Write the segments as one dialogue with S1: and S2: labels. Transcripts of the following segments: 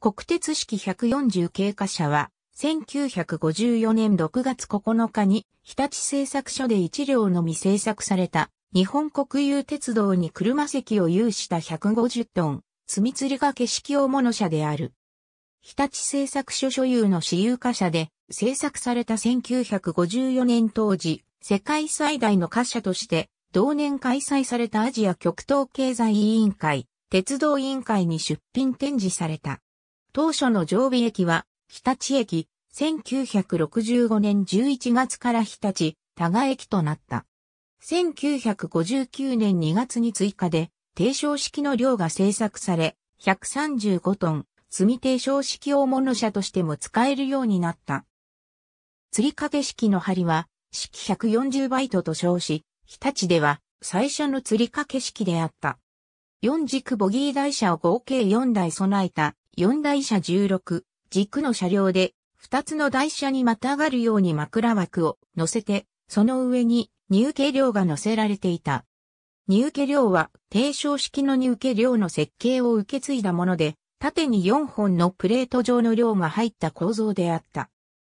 S1: 国鉄式140系貨車は、1954年6月9日に日立製作所で1両のみ製作された日本国有鉄道に車席を有した150トン、積み吊り掛け式用物車である。日立製作所所有の私有貨車で製作された1954年当時、世界最大の貨車として、同年開催されたアジア極東経済委員会、鉄道委員会に出品展示された。当初の常備駅は、日立駅、1965年11月から日立、多賀駅となった。1959年2月に追加で、低床式の量が製作され、135トン、積み低床式大物車としても使えるようになった。釣り掛け式の針は、式140バイトと称し、日立では最初の釣り掛け式であった。四軸ボギー台車を合計4台備えた4台車16、軸の車両で、2つの台車にまたがるように枕枠を乗せて、その上に入家料が乗せられていた。入家料は、低床式の入家料の設計を受け継いだもので、縦に4本のプレート状の量が入った構造であった。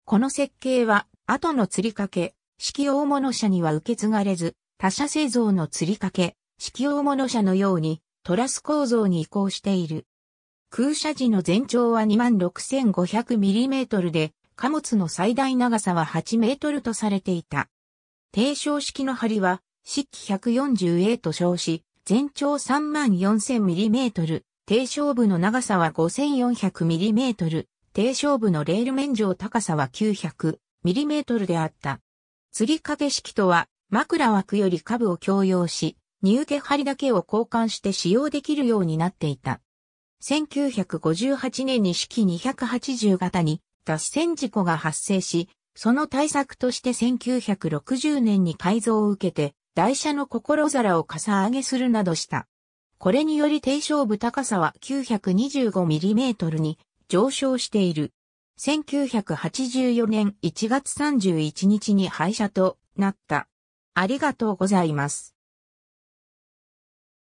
S1: この設計は、後の吊り掛け、式大物車には受け継がれず、他社製造の吊り掛け、式大物車のように、トラス構造に移行している。空車時の全長は 26,500mm で、貨物の最大長さは8メートルとされていた。低床式の針は、式器 140A と称し、全長 34,000mm、低床部の長さは 5,400mm、低床部のレール面上高さは 900mm であった。釣掛け式とは、枕枠より下部を共用し、荷受け針だけを交換して使用できるようになっていた。1958年に式280型に脱線事故が発生し、その対策として1960年に改造を受けて、台車の心皿をかさ上げするなどした。これにより低床部高さは 925mm に上昇している。1984年1月31日に廃車となった。ありがとうございます。